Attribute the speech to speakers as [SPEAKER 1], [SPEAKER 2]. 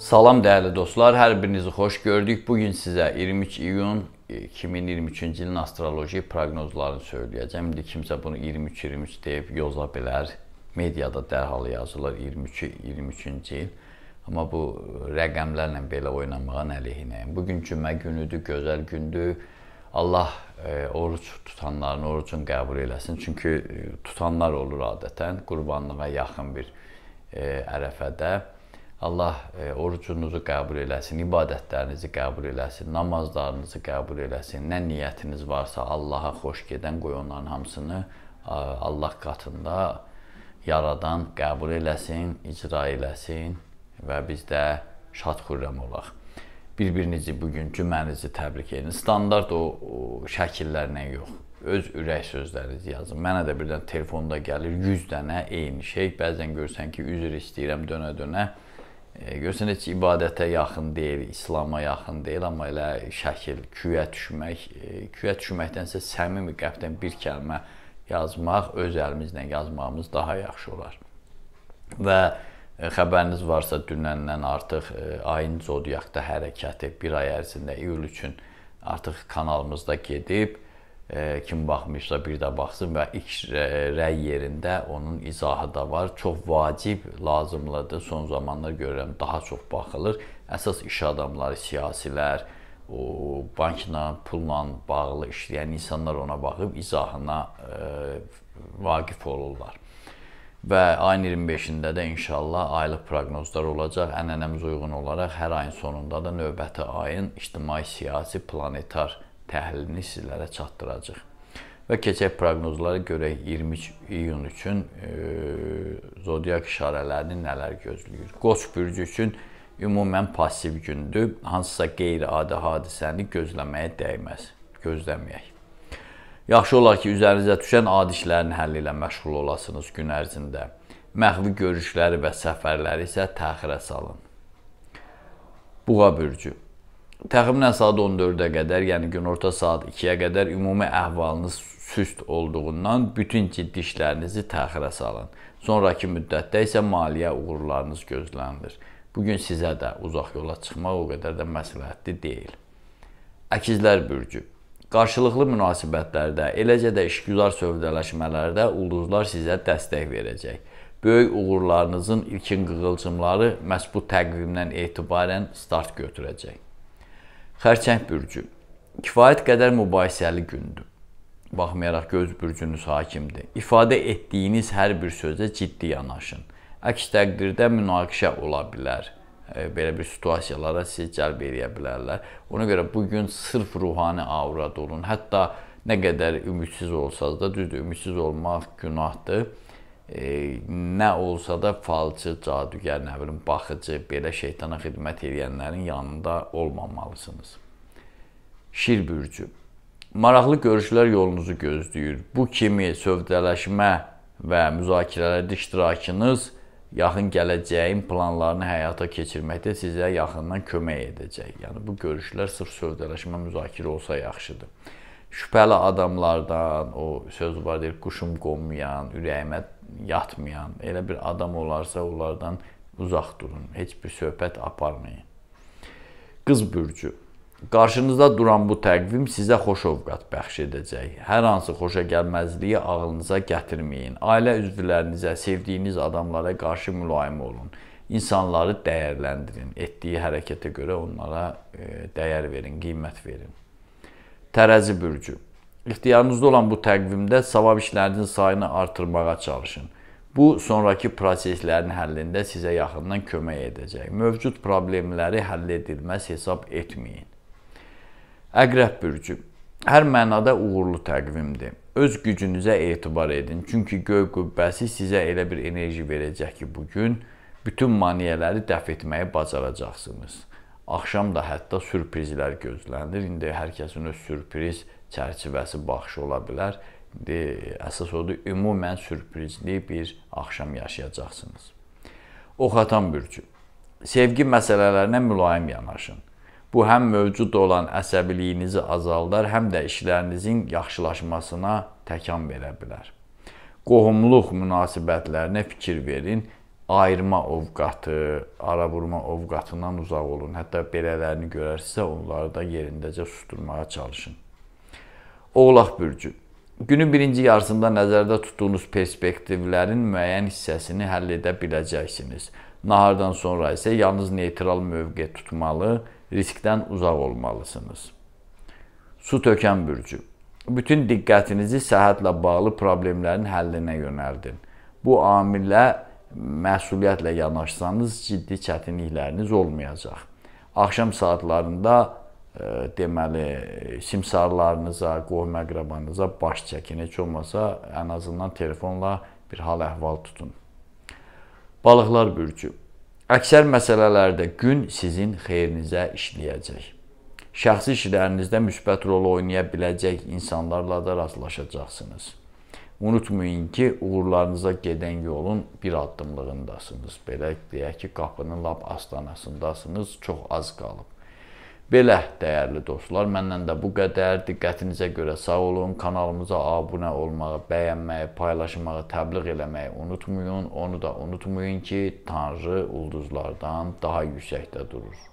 [SPEAKER 1] Salam dəyərli dostlar, hər birinizi xoş gördük. Bu gün sizə 23 iyun 2023-cü e, ilin astroloji proqnozlarını söyləyəcəm. İndi kimsə bunu 23-23 deyib yoza bilər. Mediada dərhal yazılır 23-23-cü il. Amma bu rəqəmlərlə belə oynamağın əleyhinəyəm. Bu gün cümə günüdür, gözəl gündür. Allah e, oruc tutanların orucunu qəbul eləsin. Çünki e, tutanlar olur adətən qurbanlığa yaxın bir e, ərəfədə. E, Allah e, orucunuzu qəbul eləsin, ibadətlərinizi qəbul eləsin, namazlarınızı qəbul eləsin. Nə niyyətiniz varsa Allaha xoş gedən qoy onların hamısını Allah qatında yaradan qəbul eləsin, icra eləsin və biz də şad xürrəm olaq. Bir-birinizi bu gün cümənizi təbrik edin. Standart o, o şəkillərlə yox, öz ürək sözlərinizi yazın. Mənə də birdən telefonda gəlir 100 dənə eyni şey. Bəzən görsən ki, üzr istəyirəm dönə-dönə. E, Görürsən heç ibadətə yaxın deyil, İslam'a yaxın deyil, amma elə şəkil, küyə düşmək, e, küyə düşməkdənsə səmimi qəlbdən bir kəlmə yazmaq, öz əlimizlə yazmağımız daha yaxşı olar. Və e, xəbəriniz varsa, dünəndən artıq ayın zodiakda hərəkəti bir ay ərzində iyul üçün artıq kanalımızda gedib kim baxmışsa bir də baxsın və ilk e, rəy yerində onun izahı da var. Çox vacib, lazımlıdır. Son zamanlar görürəm daha çox baxılır. Əsas iş adamları, siyasilər, o bankla, pulla bağlı işləyən insanlar ona baxıb izahına e, vaqif olurlar. Və ayın 25-də də inşallah aylıq proqnozlar olacaq. Ənənəmizə uyğun olaraq hər ayın sonunda da növbəti ayın ictimai-siyasi planetar təhlilini sizlərə çatdıracaq. Və keçək proqnozlara görə 23 iyun üçün e, zodiak işarələrini nələr gözləyir? Qoç bürcü üçün ümumən pasiv gündür. Hansısa qeyri-adi hadisəni gözləməyə dəyməz. Gözləməyək. Yaxşı olar ki, üzərinizə düşən adi işlərin həlli ilə məşğul olasınız gün ərzində. Məxfi görüşləri və səfərləri isə təxirə salın. Buğa bürcü təxminən saat 14-ə qədər, yəni günorta saat 2-yə qədər ümumi əhvalınız süst olduğundan bütün ciddi işlərinizi təxirə salın. Sonrakı müddətdə isə maliyyə uğurlarınız gözlənilir. Bu gün sizə də uzaq yola çıxmaq o qədər də məsləhətli deyil. Əkizlər bürcü Qarşılıqlı münasibətlərdə, eləcə də işgüzar sövdələşmələrdə ulduzlar sizə dəstək verəcək. Böyük uğurlarınızın ilkin qığılcımları məhz bu təqvimdən etibarən start götürəcək. Xərçəng bürcü kifayət qədər mübahisəli gündür. Baxmayaraq göz bürcünüz hakimdir. İfadə etdiyiniz hər bir sözə ciddi yanaşın. Əks təqdirdə münaqişə ola bilər. E, belə bir situasiyalara sizi cəlb edə bilərlər. Ona görə bu gün sırf ruhani aurada olun. Hətta nə qədər ümidsiz olsanız da, düzdür, ümidsiz olmaq günahdır e, nə olsa da falçı, cadugər, nə bilim baxıcı, belə şeytana xidmət edənlərin yanında olmamalısınız. Şir bürcü. Maraqlı görüşlər yolunuzu gözləyir. Bu kimi sövdələşmə və müzakirələrdə iştirakınız yaxın gələcəyin planlarını həyata keçirməkdə sizə yaxından kömək edəcək. Yəni bu görüşlər sırf sövdələşmə, müzakirə olsa yaxşıdır. Şübhəli adamlardan, o söz var deyir, quşum qonmayan, ürəyimə yatmayan elə bir adam olarsa, onlardan uzaq durun. Heç bir söhbət aparmayın. Qız bürcü. Qarşınızda duran bu təqvim sizə xoş ovqat bəxş edəcək. Hər hansı xoşa gəlməzliyi ağlınıza gətirməyin. Ailə üzvlərinizə, sevdiyiniz adamlara qarşı mülayim olun. İnsanları dəyərləndirin. Etdiyi hərəkətə görə onlara e, dəyər verin, qiymət verin. Tərəzi bürcü. İxtiyarınızda olan bu təqvimdə savab işlərinin sayını artırmağa çalışın. Bu, sonrakı proseslərin həllində sizə yaxından kömək edəcək. Mövcud problemləri həll edilməz hesab etməyin. Əqrəb bürcü hər mənada uğurlu təqvimdir. Öz gücünüzə etibar edin, çünki göy qübbəsi sizə elə bir enerji verəcək ki, bu gün bütün maneələri dəf etməyi bacaracaqsınız. Axşam da hətta sürprizlər gözlənir. İndi hər kəsin öz sürpriz çərçivəsi baxışı ola bilər. Əsas odur, ümumən sürprizli bir axşam yaşayacaqsınız. Oxatan bürcü. Sevgi məsələlərinə mülayim yanaşın. Bu həm mövcud olan əsəbiliyinizi azaldar, həm də işlərinizin yaxşılaşmasına təkan verə bilər. Qohumluq münasibətlərinə fikir verin. Ayırma ovqatı, araburma ovqatından uzaq olun. Hətta belələrini görərsə, onları da yerindəcə susturmağa çalışın. Oğlaq bürcü. Günün birinci yarısında nəzərdə tutduğunuz perspektivlərin müəyyən hissəsini həll edə biləcəksiniz. Nahardan sonra isə yalnız neytral mövqe tutmalı, riskdən uzaq olmalısınız. Su tökən bürcü. Bütün diqqətinizi səhhətlə bağlı problemlərin həllinə yönəldin. Bu amillə məsuliyyətlə yanaşsanız ciddi çətinlikləriniz olmayacaq. Axşam saatlarında deməli simsarlarınıza, qohum əqrabanıza baş çəkin. Heç olmasa ən azından telefonla bir hal-əhval tutun. Balıqlar bürcü. Əksər məsələlərdə gün sizin xeyrinizə işləyəcək. Şəxsi işlərinizdə müsbət rol oynaya biləcək insanlarla da rastlaşacaqsınız. Unutmayın ki, uğurlarınıza gedən yolun bir addımlığındasınız. Belə deyək ki, qapının lap astanasındasınız, çox az qalıb. Belə dəyərli dostlar, məndən də bu qədər. Diqqətinizə görə sağ olun. Kanalımıza abunə olmağı, bəyənməyi, paylaşmağı, təbliğ eləməyi unutmayın. Onu da unutmayın ki, Tanrı ulduzlardan daha yüksəkdə durur.